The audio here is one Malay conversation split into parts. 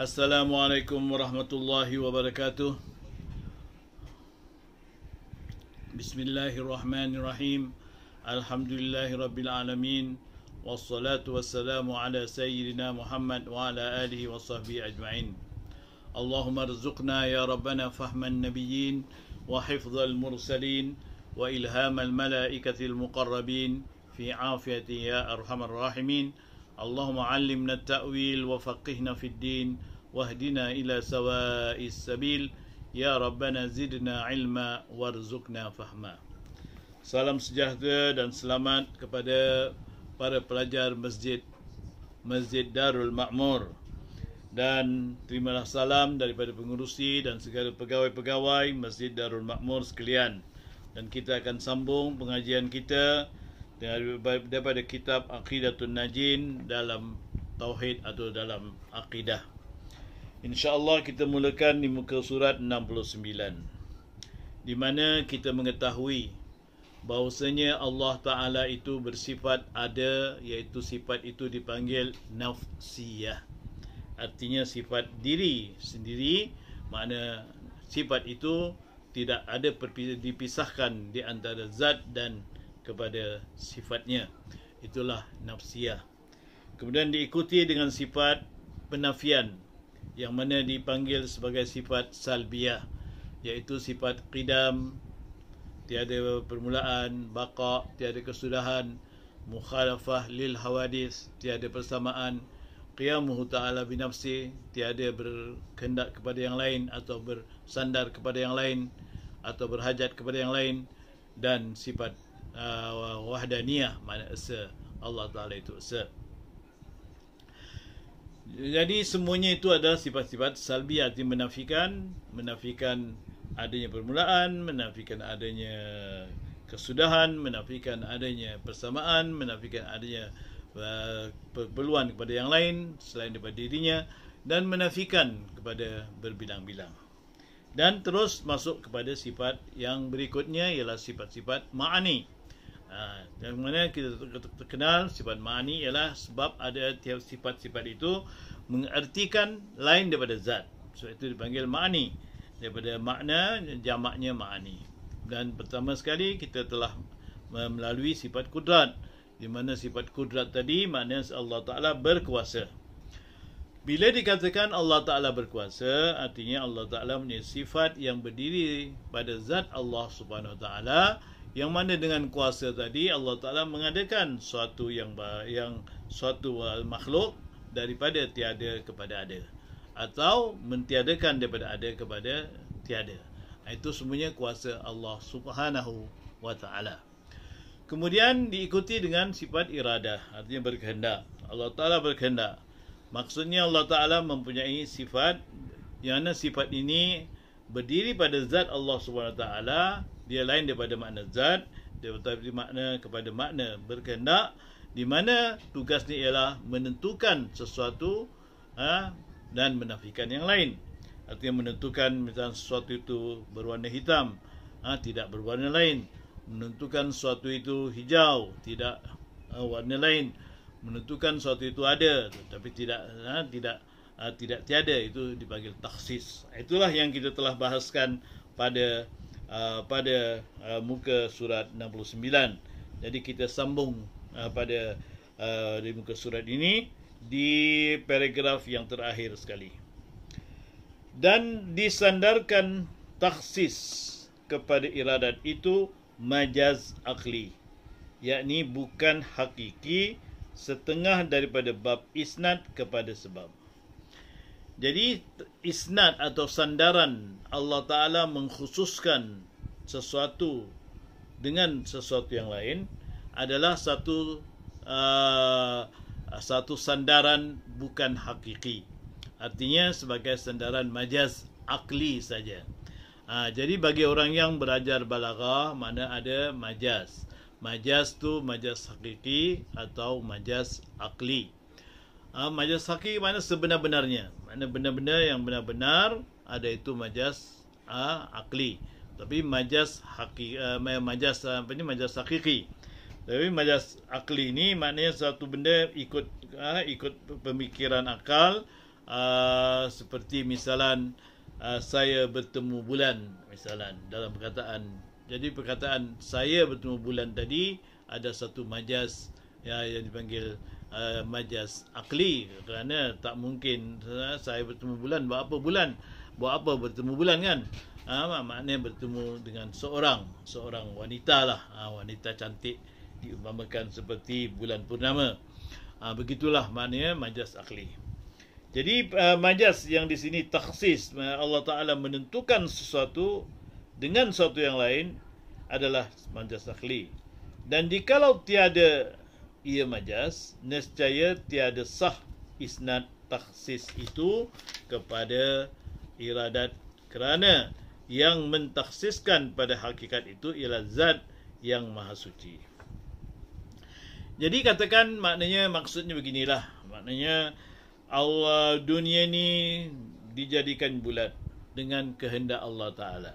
السلام عليكم ورحمة الله وبركاته بسم الله الرحمن الرحيم الحمد لله رب العالمين والصلاة والسلام على سيدنا محمد وعلى آله وصحبه أجمعين اللهم ارزقنا يا ربنا فهم النبيين وحفظ المرسلين وإلهام الملائكة المقربين في عافية يا أرحم الراحمين اللهم علمنا التأويل وفقهنا في الدين واهدنا الى سواء السبيل يا ربنا زدنا علما وارزقنا فهما Salam sejahtera dan selamat kepada para pelajar masjid Masjid Darul Makmur dan terimalah salam daripada pengurusi dan segala pegawai-pegawai Masjid Darul Makmur sekalian dan kita akan sambung pengajian kita daripada kitab Aqidatun Najin dalam tauhid atau dalam akidah InsyaAllah kita mulakan di muka surat 69 Di mana kita mengetahui Bahawasanya Allah Ta'ala itu bersifat ada Iaitu sifat itu dipanggil nafsiyah Artinya sifat diri sendiri Makna sifat itu tidak ada dipisahkan di antara zat dan kepada sifatnya Itulah nafsiyah Kemudian diikuti dengan sifat penafian yang mana dipanggil sebagai sifat salbiah iaitu sifat qidam tiada permulaan baqa tiada kesudahan mukhalafah lil hawadis tiada persamaan qiyamuhu ta'ala binafsi tiada berkehendak kepada yang lain atau bersandar kepada yang lain atau berhajat kepada yang lain dan sifat uh, wahdaniyah makna esa Allah Ta'ala itu esa jadi semuanya itu adalah sifat-sifat salbi arti menafikan, menafikan adanya permulaan, menafikan adanya kesudahan, menafikan adanya persamaan, menafikan adanya uh, perpeluan kepada yang lain selain daripada dirinya dan menafikan kepada berbilang-bilang. Dan terus masuk kepada sifat yang berikutnya ialah sifat-sifat ma'ani. Yang ha, mana kita terkenal sifat mani ialah sebab ada tiap sifat-sifat itu mengartikan lain daripada zat. so itu dipanggil mani daripada makna jamaknya mani. Dan pertama sekali kita telah melalui sifat kudrat. Di mana sifat kudrat tadi maknanya Allah Ta'ala berkuasa. Bila dikatakan Allah Ta'ala berkuasa, artinya Allah Ta'ala punya sifat yang berdiri pada zat Allah Subhanahu Wa Ta'ala yang mana dengan kuasa tadi Allah Taala mengadakan suatu yang yang suatu makhluk daripada tiada kepada ada atau mentiadakan daripada ada kepada tiada itu semuanya kuasa Allah Subhanahu wa taala kemudian diikuti dengan sifat iradah artinya berkehendak Allah Taala berkehendak maksudnya Allah Taala mempunyai sifat yang mana sifat ini berdiri pada zat Allah Subhanahu wa taala dia lain daripada makna zat dia daripada makna kepada makna berkehendak di mana tugas ni ialah menentukan sesuatu ha, dan menafikan yang lain artinya menentukan misalnya sesuatu itu berwarna hitam ha, tidak berwarna lain menentukan sesuatu itu hijau tidak ha, warna lain menentukan sesuatu itu ada tapi tidak ha, tidak ha, tidak tiada itu dipanggil taksis itulah yang kita telah bahaskan pada Uh, pada uh, muka surat 69. Jadi kita sambung uh, pada uh, di muka surat ini di paragraf yang terakhir sekali. Dan disandarkan taksis kepada iradat itu majaz akli yakni bukan hakiki setengah daripada bab isnad kepada sebab jadi isnad atau sandaran Allah Ta'ala mengkhususkan sesuatu dengan sesuatu yang lain adalah satu uh, satu sandaran bukan hakiki. Artinya sebagai sandaran majaz akli saja. Uh, jadi bagi orang yang belajar balaghah mana ada majaz. Majaz tu majaz hakiki atau majaz akli. Uh, majaz hakiki mana sebenar-benarnya? mana benda-benda yang benar-benar ada itu majas uh, akli tapi majas haki uh, majas eh, apa ni? majas hakiki tapi majas akli ini maknanya satu benda ikut uh, ikut pemikiran akal uh, seperti misalan uh, saya bertemu bulan misalan dalam perkataan jadi perkataan saya bertemu bulan tadi ada satu majas ya, yang dipanggil uh, eh, majas akli kerana tak mungkin uh, saya bertemu bulan buat apa bulan buat apa bertemu bulan kan ha, maknanya bertemu dengan seorang seorang wanita lah ha, wanita cantik diumpamakan seperti bulan purnama ha, begitulah maknanya majas akli jadi uh, eh, majas yang di sini taksis Allah Ta'ala menentukan sesuatu dengan sesuatu yang lain adalah majas akli dan jikalau tiada ia majas nescaya tiada sah isnad taksis itu kepada iradat kerana yang mentaksiskan pada hakikat itu ialah zat yang maha suci jadi katakan maknanya maksudnya beginilah maknanya Allah dunia ni dijadikan bulat dengan kehendak Allah Taala.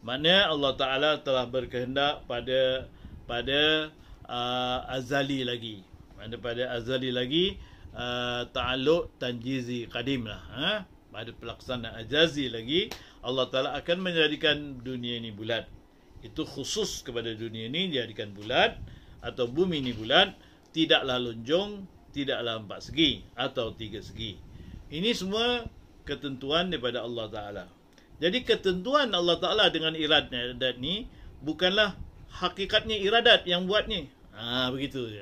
Maknanya Allah Taala telah berkehendak pada pada uh, Azali lagi daripada Azali lagi uh, ta'aluk tanjizi qadim lah ha? pada pelaksanaan ajazi lagi Allah Ta'ala akan menjadikan dunia ini bulat itu khusus kepada dunia ini jadikan bulat atau bumi ini bulat tidaklah lonjong tidaklah empat segi atau tiga segi ini semua ketentuan daripada Allah Ta'ala jadi ketentuan Allah Ta'ala dengan iradat ni bukanlah hakikatnya iradat yang buat ni Ah ha, begitu je.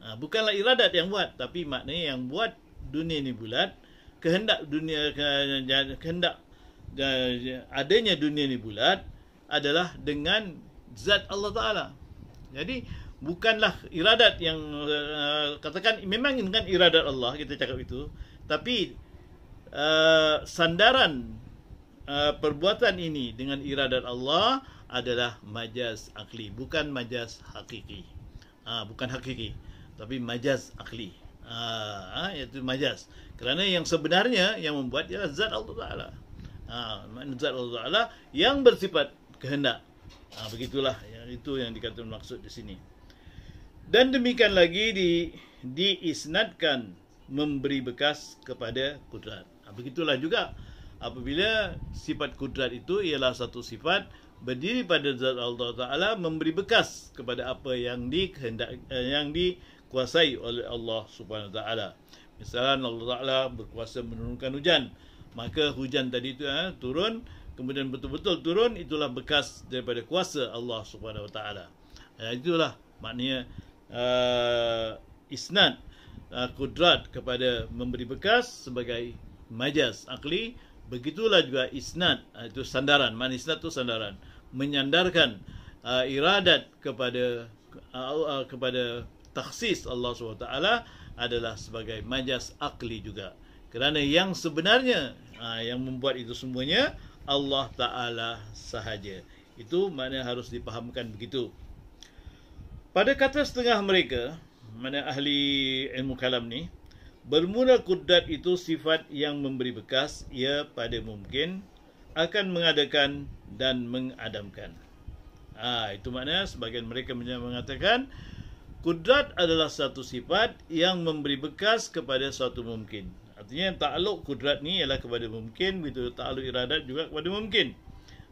Ha, bukanlah iradat yang buat tapi maknanya yang buat dunia ni bulat, kehendak dunia kehendak adanya dunia ni bulat adalah dengan zat Allah Taala. Jadi bukanlah iradat yang uh, katakan memang dengan iradat Allah kita cakap itu tapi uh, sandaran uh, perbuatan ini dengan iradat Allah adalah majaz akli bukan majaz hakiki uh, bukan hakiki tapi majaz akli uh, iaitu majaz kerana yang sebenarnya yang membuat ialah zat Allah Taala uh, zat Allah Taala yang bersifat kehendak uh, begitulah yang itu yang dikatakan maksud di sini dan demikian lagi di diisnadkan memberi bekas kepada kudrat. Begitulah juga apabila sifat kudrat itu ialah satu sifat berdiri pada zat Allah Taala memberi bekas kepada apa yang dikehendak eh, yang dikuasai oleh Allah Subhanahu Taala. Misalnya Allah Taala berkuasa menurunkan hujan, maka hujan tadi itu eh, turun kemudian betul-betul turun itulah bekas daripada kuasa Allah Subhanahu Taala. Eh, itulah maknanya uh, isnad uh, kudrat kepada memberi bekas sebagai majaz akli Begitulah juga isnad ah, itu sandaran. Mana isnad itu sandaran. Menyandarkan uh, iradat kepada uh, uh, kepada taksis Allah SWT adalah sebagai majas akli juga. Kerana yang sebenarnya uh, yang membuat itu semuanya Allah Ta'ala sahaja. Itu mana harus dipahamkan begitu. Pada kata setengah mereka, mana ahli ilmu kalam ni, Bermula kudat itu sifat yang memberi bekas ia pada mungkin akan mengadakan dan mengadamkan. ha, itu maknanya sebagian mereka mengatakan kudat adalah satu sifat yang memberi bekas kepada suatu mungkin. Artinya takluk kudrat ni ialah kepada mungkin, begitu takluk iradat juga kepada mungkin.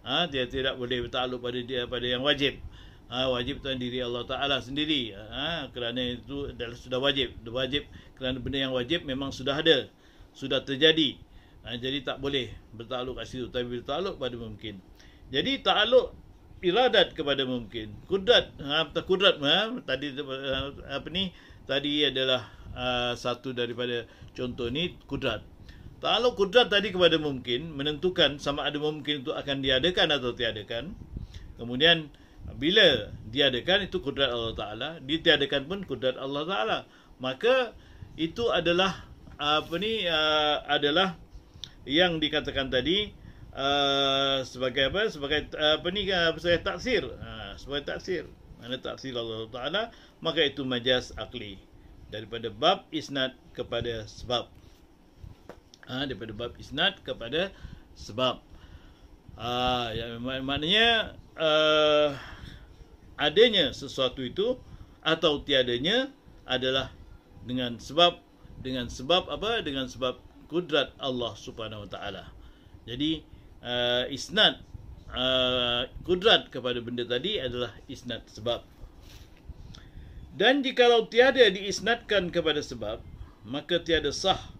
ha, dia tidak boleh takluk pada dia pada yang wajib. ha, wajib tuan diri Allah Taala sendiri. ha, kerana itu adalah sudah wajib, sudah wajib kerana benda yang wajib memang sudah ada sudah terjadi ha, jadi tak boleh bertakluk kat situ tapi bertakluk pada mungkin jadi takluk iradat kepada mungkin kudrat ha, kudrat ha, tadi ha, apa ni tadi adalah ha, satu daripada contoh ni kudrat takluk kudrat tadi kepada mungkin menentukan sama ada mungkin itu akan diadakan atau tiadakan kemudian bila diadakan itu kudrat Allah Ta'ala Ditiadakan pun kudrat Allah Ta'ala Maka itu adalah apa ni uh, adalah yang dikatakan tadi uh, sebagai apa sebagai uh, apa ni uh, sebagai taksir uh, sebagai taksir mana taksir Allah Taala maka itu majaz akli daripada bab isnad kepada sebab ha, daripada bab isnad kepada sebab ah uh, maknanya uh, adanya sesuatu itu atau tiadanya adalah dengan sebab dengan sebab apa dengan sebab kudrat Allah Subhanahu Wa Taala. Jadi uh, isnad uh, kudrat kepada benda tadi adalah isnad sebab. Dan jika jikalau tiada diisnadkan kepada sebab, maka tiada sah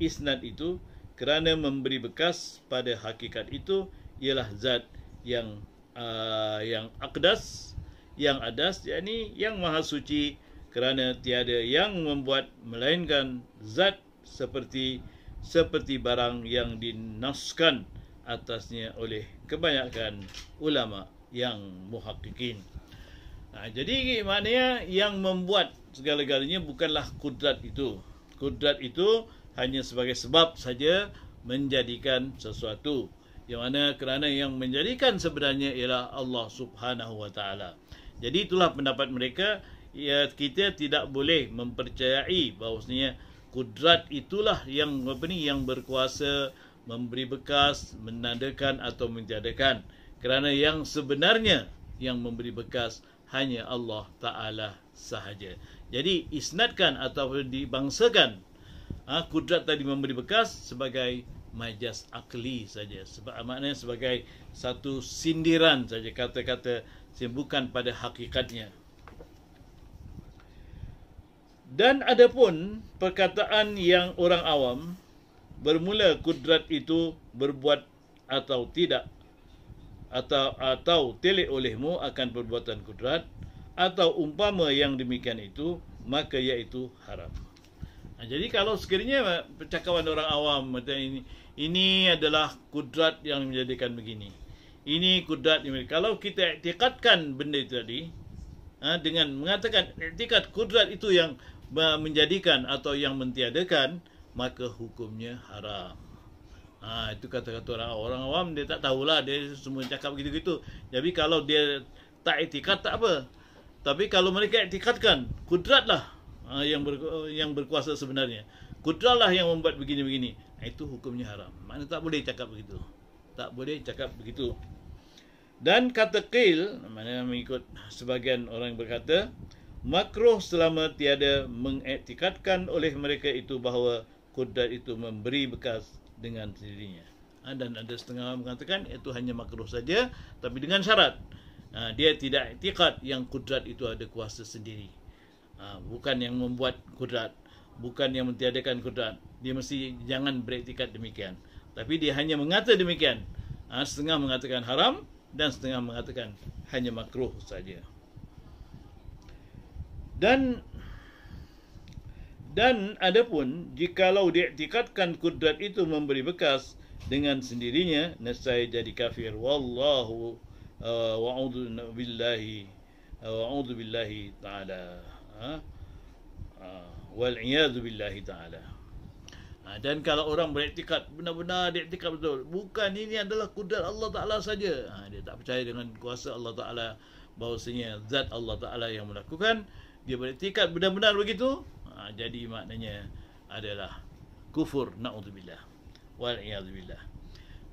isnad itu kerana memberi bekas pada hakikat itu ialah zat yang uh, yang akdas yang adas yakni yang maha suci kerana tiada yang membuat melainkan zat seperti seperti barang yang dinaskan atasnya oleh kebanyakan ulama yang muhakkikin. Nah, ha, jadi maknanya yang membuat segala-galanya bukanlah kudrat itu. Kudrat itu hanya sebagai sebab saja menjadikan sesuatu. Yang mana kerana yang menjadikan sebenarnya ialah Allah Subhanahu Wa Taala. Jadi itulah pendapat mereka ya, kita tidak boleh mempercayai bahawasanya kudrat itulah yang apa ni yang berkuasa memberi bekas, menandakan atau menjadikan. Kerana yang sebenarnya yang memberi bekas hanya Allah Ta'ala sahaja. Jadi isnadkan atau dibangsakan ha, kudrat tadi memberi bekas sebagai majas akli saja. Sebab maknanya sebagai satu sindiran saja kata-kata bukan pada hakikatnya. Dan ada pun perkataan yang orang awam bermula kudrat itu berbuat atau tidak atau atau telik olehmu akan perbuatan kudrat atau umpama yang demikian itu maka iaitu haram. Nah, jadi kalau sekiranya eh, percakapan orang awam macam ini ini adalah kudrat yang menjadikan begini. Ini kudrat ini. Kalau kita iktikadkan benda itu tadi eh, dengan mengatakan iktikad kudrat itu yang menjadikan atau yang mentiadakan maka hukumnya haram Ha, itu kata-kata orang, orang awam dia tak tahulah dia semua cakap begitu-gitu. Jadi kalau dia tak etikat tak apa. Tapi kalau mereka etikatkan, kudratlah ha, yang ber, yang berkuasa sebenarnya. Kudratlah yang membuat begini-begini. Ha, itu hukumnya haram. Mana tak boleh cakap begitu. Tak boleh cakap begitu. Dan kata Qil, mana mengikut sebagian orang yang berkata, makruh selama tiada mengiktikadkan oleh mereka itu bahawa kudrat itu memberi bekas dengan sendirinya. Ha, dan ada setengah orang mengatakan eh, itu hanya makruh saja tapi dengan syarat. Ha, dia tidak iktikad yang kudrat itu ada kuasa sendiri. Ha, bukan yang membuat kudrat, bukan yang mentiadakan kudrat. Dia mesti jangan beriktikad demikian. Tapi dia hanya mengata demikian. Ha, setengah mengatakan haram dan setengah mengatakan hanya makruh saja dan dan adapun jikalau diiktikadkan kudrat itu memberi bekas dengan sendirinya nescaya jadi kafir wallahu uh, wa'udzu billahi uh, wa'udzu billahi taala ha uh, wal iyadzu billahi taala ha, dan kalau orang beriktikad benar-benar diiktikad betul bukan ini adalah kudrat Allah taala saja ha, dia tak percaya dengan kuasa Allah taala bahawasanya zat Allah taala yang melakukan dia beriktikat benar-benar begitu ha, jadi maknanya adalah kufur naudzubillah wal iazbillah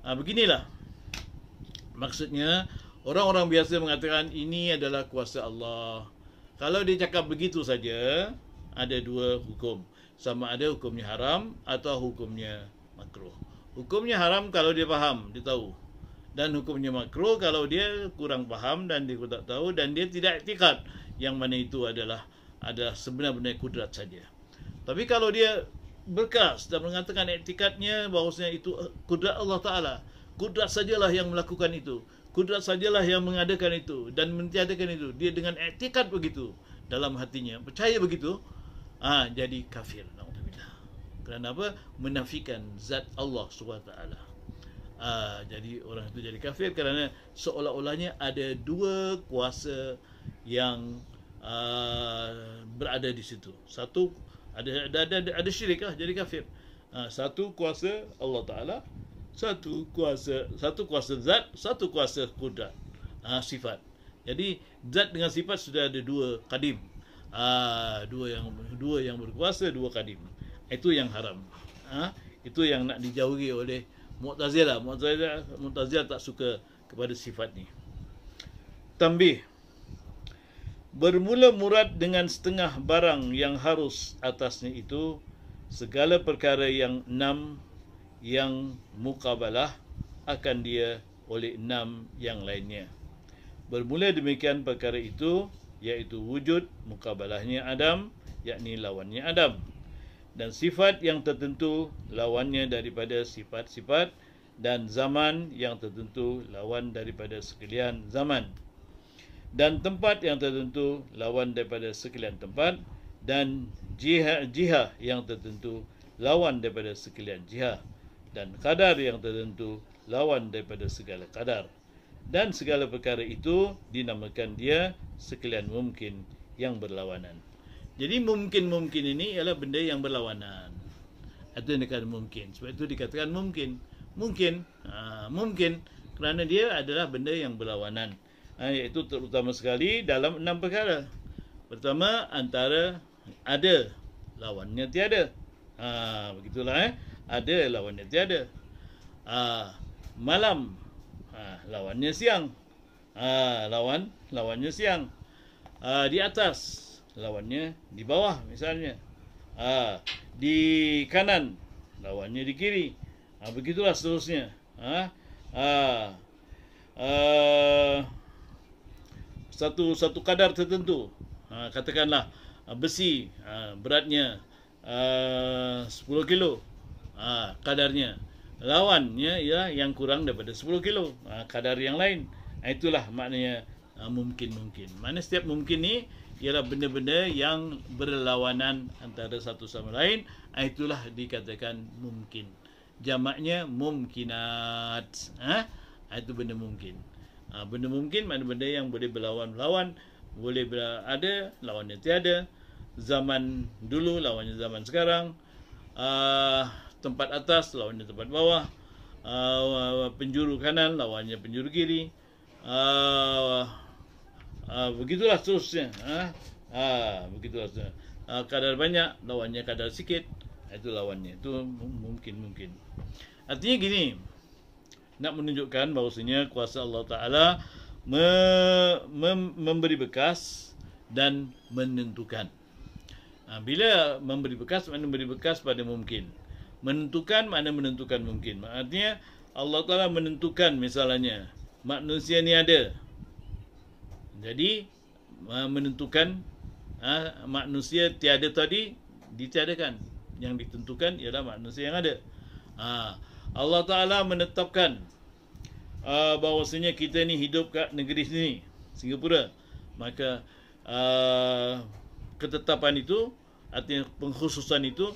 ha, beginilah maksudnya orang-orang biasa mengatakan ini adalah kuasa Allah kalau dia cakap begitu saja ada dua hukum sama ada hukumnya haram atau hukumnya makruh hukumnya haram kalau dia faham dia tahu dan hukumnya makruh kalau dia kurang faham dan dia tak tahu dan dia tidak iktikad yang mana itu adalah ada sebenar-benar kudrat saja. Tapi kalau dia berkas dan mengatakan etikatnya bahawasanya itu eh, kudrat Allah Ta'ala, kudrat sajalah yang melakukan itu, kudrat sajalah yang mengadakan itu dan mentiadakan itu, dia dengan etikat begitu dalam hatinya, percaya begitu, ah ha, jadi kafir. Kerana apa? Menafikan zat Allah SWT. Ah ha, jadi orang itu jadi kafir kerana seolah-olahnya ada dua kuasa kuasa yang uh, berada di situ. Satu ada ada ada, ada syirik lah, jadi kafir. Uh, satu kuasa Allah Taala, satu kuasa satu kuasa zat, satu kuasa kudrat uh, ha, sifat. Jadi zat dengan sifat sudah ada dua kadim. Uh, dua yang dua yang berkuasa, dua kadim. Itu yang haram. Uh, itu yang nak dijauhi oleh Mu'tazilah. Mu'tazilah Mu'tazilah tak suka kepada sifat ni. Tambih bermula murad dengan setengah barang yang harus atasnya itu segala perkara yang enam yang mukabalah akan dia oleh enam yang lainnya bermula demikian perkara itu iaitu wujud mukabalahnya Adam yakni lawannya Adam dan sifat yang tertentu lawannya daripada sifat-sifat dan zaman yang tertentu lawan daripada sekalian zaman dan tempat yang tertentu lawan daripada sekalian tempat dan jihad-jihad yang tertentu lawan daripada sekalian jihad dan kadar yang tertentu lawan daripada segala kadar dan segala perkara itu dinamakan dia sekalian mungkin yang berlawanan jadi mungkin-mungkin ini ialah benda yang berlawanan atau yang dikatakan mungkin sebab itu dikatakan mungkin ah, mungkin aa, mungkin kerana dia adalah benda yang berlawanan Eh, iaitu terutama sekali dalam enam perkara. Pertama antara ada lawannya tiada. Ha begitulah eh. Ada lawannya tiada. Ha, malam ha, lawannya siang. Ha, lawan lawannya siang. Ha, di atas lawannya di bawah misalnya. Ha, di kanan lawannya di kiri. Ha, begitulah seterusnya. Ha, ha, ha, satu satu kadar tertentu ha, katakanlah ah, besi ha, beratnya ah, uh, 10 kilo ha, kadarnya lawannya ya yang kurang daripada 10 kilo ha, kadar yang lain itulah maknanya ha, mungkin mungkin mana setiap mungkin ni ialah benda-benda yang berlawanan antara satu sama lain itulah dikatakan mungkin jamaknya mungkinat ha? itu benda mungkin ha, benda mungkin mana benda yang boleh berlawan lawan boleh ada lawannya tiada zaman dulu lawannya zaman sekarang uh, tempat atas lawannya tempat bawah uh, penjuru kanan lawannya penjuru kiri uh, uh, begitulah seterusnya uh, begitulah seterusnya. Uh, kadar banyak lawannya kadar sikit itu lawannya itu mungkin mungkin artinya gini nak menunjukkan bahawasanya kuasa Allah Ta'ala me, mem, memberi bekas dan menentukan. Ha, bila memberi bekas, mana memberi bekas pada mungkin. Menentukan, mana menentukan mungkin. Maksudnya, Allah Ta'ala menentukan misalnya, manusia ni ada. Jadi, ha, menentukan ha, manusia tiada tadi, ditiadakan. Yang ditentukan ialah manusia yang ada. Haa. Allah Ta'ala menetapkan uh, bahawasanya kita ni hidup kat negeri sini, Singapura. Maka uh, ketetapan itu, artinya pengkhususan itu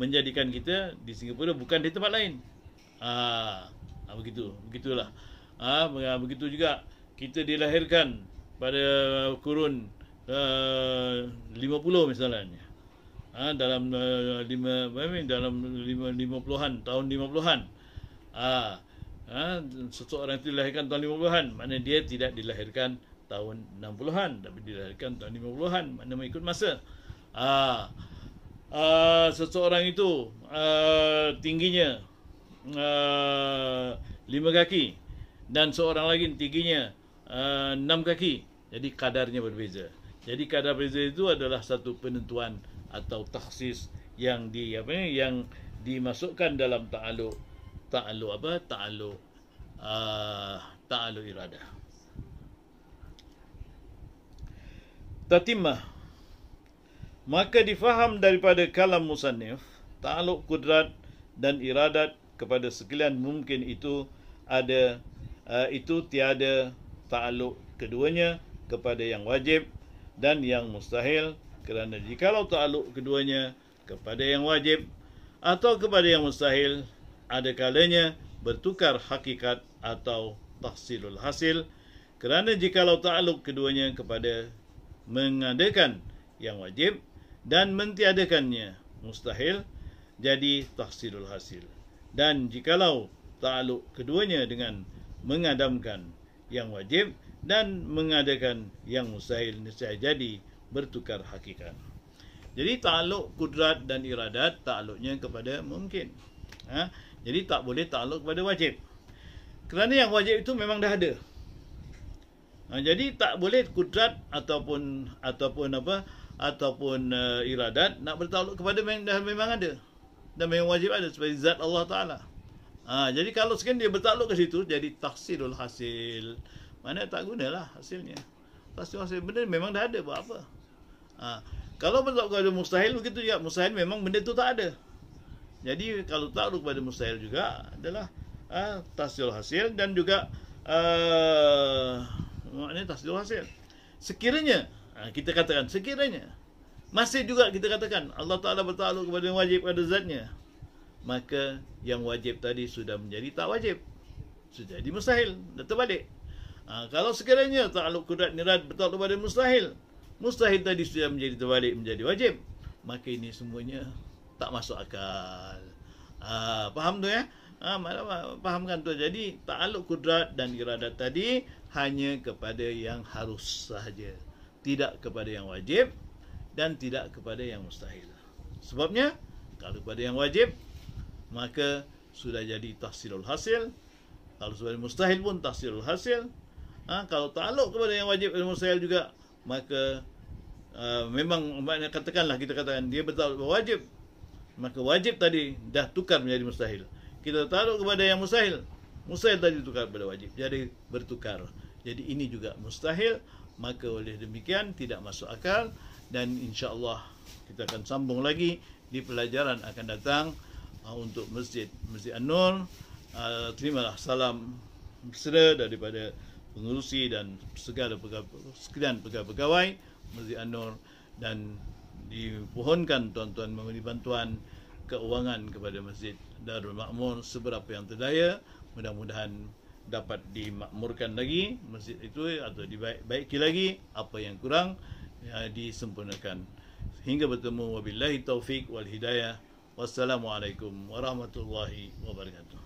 menjadikan kita di Singapura bukan di tempat lain. Uh, begitu, begitulah. Uh, begitu juga kita dilahirkan pada kurun uh, 50 misalnya. Ha, dalam uh, lima, I mean, dalam lima, lima puluhan, tahun lima puluhan. Ah, ha, seseorang itu dilahirkan tahun 50-an, mana dia tidak dilahirkan tahun 60-an tapi dilahirkan tahun 50-an, mana mengikut masa. Ah, ah seseorang itu ah, tingginya ah, lima kaki dan seorang lagi tingginya ah, enam kaki. Jadi kadarnya berbeza. Jadi kadar berbeza itu adalah satu penentuan atau taksis yang di apa ni yang dimasukkan dalam ta'aluk ta'alu apa ta'alu uh, ta'alu irada tatimah maka difaham daripada kalam musannif ta'aluk kudrat dan iradat kepada sekalian mungkin itu ada uh, itu tiada ta'aluk keduanya kepada yang wajib dan yang mustahil kerana jikalau ta'aluk keduanya kepada yang wajib atau kepada yang mustahil ada kalanya bertukar hakikat atau tahsilul hasil kerana jikalau ta'aluk keduanya kepada mengadakan yang wajib dan mentiadakannya mustahil jadi tahsilul hasil dan jikalau ta'aluk keduanya dengan mengadamkan yang wajib dan mengadakan yang mustahil niscaya jadi bertukar hakikat jadi ta'aluk kudrat dan iradat ta'aluknya kepada mungkin ha? Jadi tak boleh takluk kepada wajib. Kerana yang wajib itu memang dah ada. Ha, jadi tak boleh kudrat ataupun ataupun apa ataupun uh, iradat nak bertakluk kepada yang dah memang ada. Dan yang wajib ada sebagai zat Allah Taala. Ha, jadi kalau sekian dia bertakluk ke situ jadi tafsirul hasil. Mana tak gunalah hasilnya. Tafsir hasil benda memang dah ada buat apa? Ha, kalau bertakluk kepada mustahil begitu juga mustahil memang benda itu tak ada. Jadi kalau takluk kepada mustahil juga adalah uh, ah, tasdil hasil dan juga uh, maknanya tasdil hasil. Sekiranya uh, kita katakan sekiranya masih juga kita katakan Allah Taala bertakluk kepada yang wajib pada zatnya maka yang wajib tadi sudah menjadi tak wajib sudah jadi mustahil dan terbalik ha, kalau sekiranya takluk kudrat nirad bertakluk kepada mustahil mustahil tadi sudah menjadi terbalik menjadi wajib maka ini semuanya tak masuk akal. Ha, faham tu ya? Ha, fahamkan tu. Jadi, ta'aluk kudrat dan iradat tadi hanya kepada yang harus sahaja. Tidak kepada yang wajib dan tidak kepada yang mustahil. Sebabnya, kalau kepada yang wajib, maka sudah jadi tahsilul hasil. Kalau sudah mustahil pun tahsilul hasil. Ha, kalau ta'aluk kepada yang wajib dan mustahil juga, maka uh, memang katakanlah kita katakan dia betul wajib maka wajib tadi dah tukar menjadi mustahil kita taruh kepada yang mustahil mustahil tadi tukar kepada wajib jadi bertukar jadi ini juga mustahil maka oleh demikian tidak masuk akal dan insya Allah kita akan sambung lagi di pelajaran akan datang uh, untuk masjid Masjid An-Nur uh, terimalah salam mesra daripada pengurusi dan segala pegawai, sekalian pegawai-pegawai Masjid An-Nur dan dipohonkan tuan-tuan memberi bantuan keuangan kepada Masjid Darul Makmur seberapa yang terdaya mudah-mudahan dapat dimakmurkan lagi masjid itu atau dibaiki lagi apa yang kurang ya, disempurnakan hingga bertemu wabillahi taufik wal hidayah wassalamualaikum warahmatullahi wabarakatuh